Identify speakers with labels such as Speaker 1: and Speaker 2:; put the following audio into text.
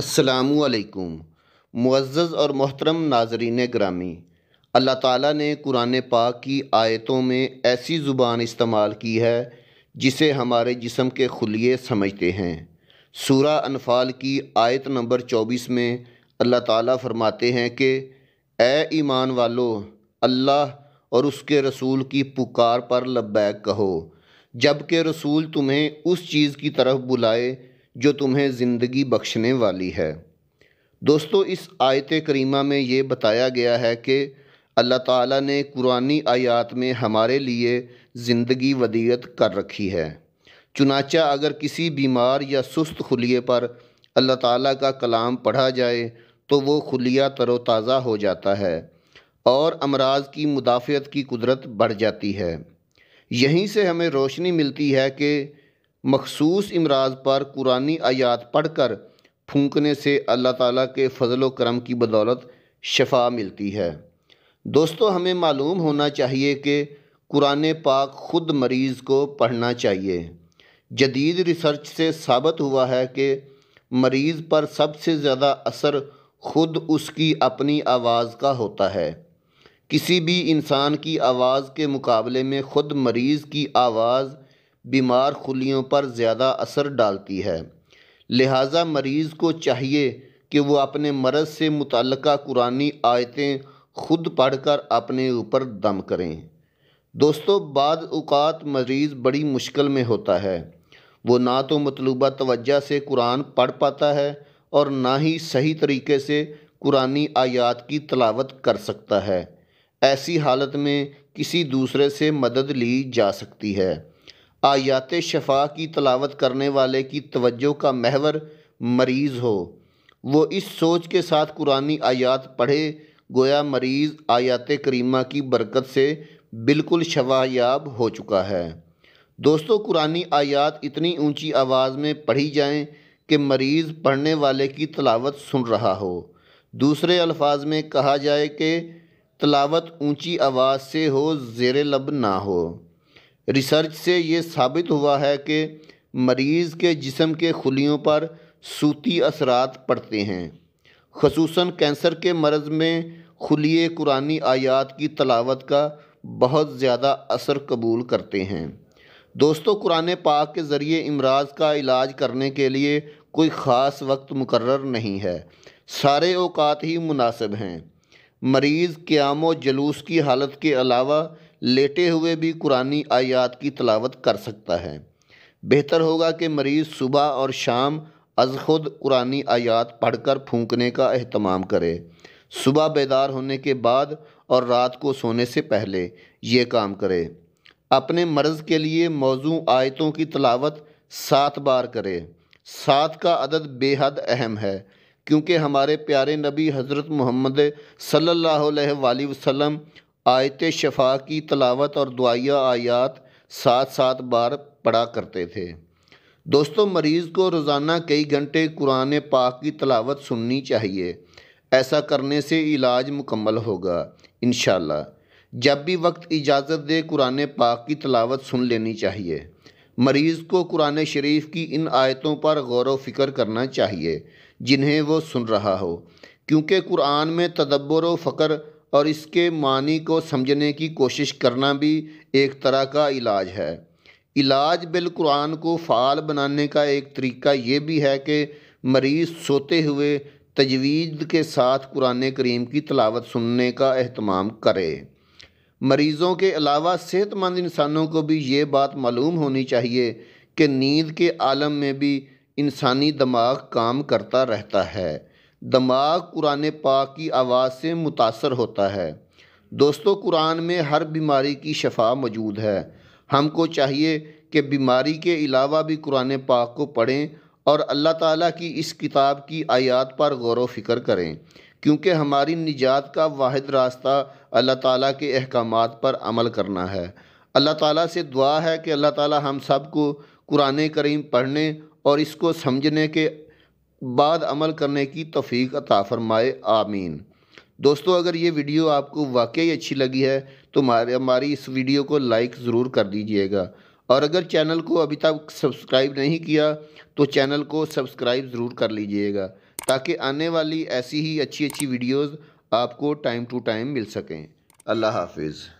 Speaker 1: असलकुम मुआज़ और मोहतरम नाजरीन ग्रामी अल्लाह ताला ने कुरान पाक की आयतों में ऐसी ज़ुबान इस्तेमाल की है जिसे हमारे जिसम के खुलिए समझते हैं सूरा अनफाल की आयत नंबर चौबीस में अल्लाह ताला फरमाते हैं कि ए ईमान वालो अल्लाह और उसके रसूल की पुकार पर लब्बैक कहो जबकि रसूल तुम्हें उस चीज़ की तरफ बुलाए जो तुम्हें ज़िंदगी बख्शने वाली है दोस्तों इस आयत करीमा में ये बताया गया है कि अल्लाह ताला ने कुरानी आयात में हमारे लिए ज़िंदगी वदियत कर रखी है चुनाचा अगर किसी बीमार या सुस्त खुलिए पर अल्लाह ताला का कलाम पढ़ा जाए तो वो खुलिया तरोताज़ा हो जाता है और अमराज की मुदाफ़त की कुदरत बढ़ जाती है यहीं से हमें रोशनी मिलती है कि मखसूस इमराज पर कुरानी आयात पढ़ कर फूँकने से अल्लाह ताला के फ़जल करम की बदौलत शफा मिलती है दोस्तों हमें मालूम होना चाहिए कि कुरान पाक ख़ुद मरीज़ को पढ़ना चाहिए जदीद रिसर्च से साबित हुआ है कि मरीज़ पर सबसे ज़्यादा असर ख़ुद उसकी अपनी आवाज़ का होता है किसी भी इंसान की आवाज़ के मुकाबले में ख़ुद मरीज़ की आवाज़ बीमार खुलियों पर ज़्यादा असर डालती है लिहाजा मरीज़ को चाहिए कि वो अपने मरज़ से मुतल कुरानी आयतें खुद पढ़कर अपने ऊपर दम करें दोस्तों बाद अवत मरीज़ बड़ी मुश्किल में होता है वो ना तो मतलूबा तवज्जा से कुरान पढ़ पाता है और ना ही सही तरीके से कुरानी आयात की तलावत कर सकता है ऐसी हालत में किसी दूसरे से मदद ली जा सकती है आयात शफा की तलावत करने वाले की तवज्जो का महवर मरीज़ हो वो इस सोच के साथ कुरानी आयात पढ़े गोया मरीज़ आयात करीमा की बरकत से बिल्कुल शवायाब हो चुका है दोस्तों कुरानी आयात इतनी ऊंची आवाज़ में पढ़ी जाएं कि मरीज़ पढ़ने वाले की तलावत सुन रहा हो दूसरे अल्फाज में कहा जाए कि तलावत ऊंची आवाज़ से हो जेर लब ना हो रिसर्च से ये साबित हुआ है कि मरीज़ के जिसम के खुलियों पर सूती असरात पड़ते हैं खसूस कैंसर के मरज़ में खुलिए कुरानी आयात की तलावत का बहुत ज़्यादा असर कबूल करते हैं दोस्तों कुरान पाक के ज़रिए इमराज का इलाज करने के लिए कोई ख़ास वक्त मुकर नहीं है सारे अवकात ही मुनासिब हैं मरीज़ क़्याम जलूस की हालत के अलावा लेटे हुए भी कुरानी आयात की तलावत कर सकता है बेहतर होगा कि मरीज़ सुबह और शाम अज खुद कुरानी आयात पढ़कर फूंकने का अहतमाम करे सुबह बेदार होने के बाद और रात को सोने से पहले ये काम करे अपने मर्ज़ के लिए मौजू आयतों की तलावत सात बार करे सात का अदद बेहद अहम है क्योंकि हमारे प्यारे नबी हज़रत मोहम्मद सल्ला अलैहि आयत शफा की तलावत और दुआया आयात सात सात बार पढ़ा करते थे दोस्तों मरीज़ को रोज़ाना कई घंटे कुरान पाक की तलावत सुननी चाहिए ऐसा करने से इलाज मुकम्मल होगा इन जब भी वक्त इजाज़त दे कुरान पाक की तलावत सुन लेनी चाहिए मरीज़ को कुरान शरीफ की इन आयतों पर गौर व फिक्र करना चाहिए जिन्हें वो सुन रहा हो क्योंकि कुरान में तदब्बर व फ़कर और इसके मानी को समझने की कोशिश करना भी एक तरह का इलाज है इलाज बिल कुरान को फ़ाल बनाने का एक तरीका ये भी है कि मरीज़ सोते हुए तजवीज़ के साथ कुरान करीम की तलावत सुनने का अहतमाम करे मरीज़ों के अलावा सेहतमंद इंसानों को भी ये बात मालूम होनी चाहिए कि नींद के आलम में भी इंसानी दिमाग काम करता रहता है दिमाग कुरान पाक की आवाज़ से मुतासर होता है दोस्तों कुरान में हर बीमारी की शफा मौजूद है हमको चाहिए कि बीमारी के अलावा भी कुरान पाक को पढ़ें और अल्लाह ताला की इस किताब की आयात पर गौर व करें क्योंकि हमारी निजात का वाद रास्ता अल्लाह ताला के अहकाम पर अमल करना है अल्लाह ताला से दुआ है कि अल्लाह ताला हम सब को कुरान करीम पढ़ने और इसको समझने के बाद अमल करने की तफीक अता फ़रमाए आमीन दोस्तों अगर ये वीडियो आपको वाकई अच्छी लगी है तो हमारे हमारी इस वीडियो को लाइक ज़रूर कर दीजिएगा और अगर चैनल को अभी तक सब्सक्राइब नहीं किया तो चैनल को सब्सक्राइब ज़रूर कर लीजिएगा ताकि आने वाली ऐसी ही अच्छी अच्छी वीडियोज़ आपको टाइम टू टाइम मिल सकें अल्लाह हाफिज़